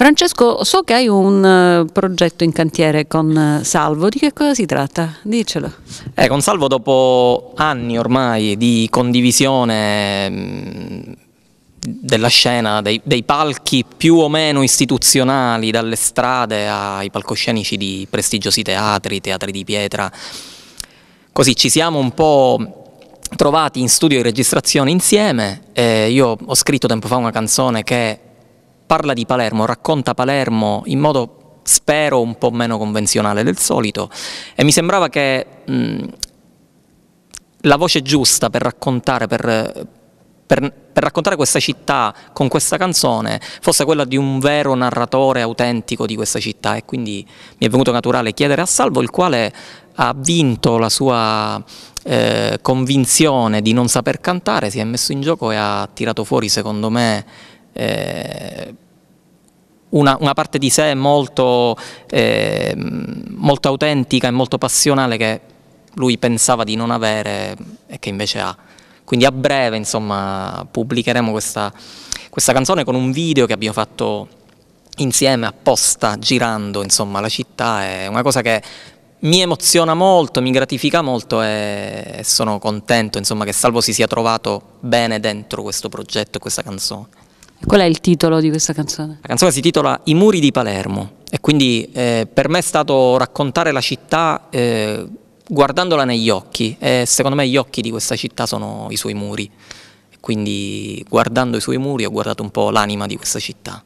Francesco, so che hai un uh, progetto in cantiere con uh, Salvo, di che cosa si tratta? Dicelo. Eh, con Salvo dopo anni ormai di condivisione mm, della scena, dei, dei, palchi più o meno istituzionali, dalle strade ai palcoscenici di prestigiosi teatri, teatri di pietra, così ci siamo un po' trovati in studio di registrazione insieme, eh, io ho scritto tempo fa una canzone che parla di Palermo, racconta Palermo in modo spero un po' meno convenzionale del solito e mi sembrava che mh, la voce giusta per raccontare, per, per, per raccontare questa città con questa canzone fosse quella di un vero narratore autentico di questa città e quindi mi è venuto naturale chiedere a Salvo il quale ha vinto la sua eh, convinzione di non saper cantare, si è messo in gioco e ha tirato fuori secondo me eh, una, una, parte di sé molto, eh, molto autentica e molto passionale che lui pensava di non avere e che invece ha. Quindi a breve insomma, pubblicheremo questa, questa canzone con un video che abbiamo fatto insieme apposta girando insomma, la città, è una cosa che mi emoziona molto, mi gratifica molto e sono contento insomma, che Salvo si sia trovato bene dentro questo progetto e questa canzone. Qual è il titolo di questa canzone? La canzone si titola I muri di Palermo e quindi eh, per me è stato raccontare la città eh, guardandola negli occhi e secondo me gli occhi di questa città sono i suoi muri. Quindi guardando i suoi muri ho guardato un po' l'anima di questa città.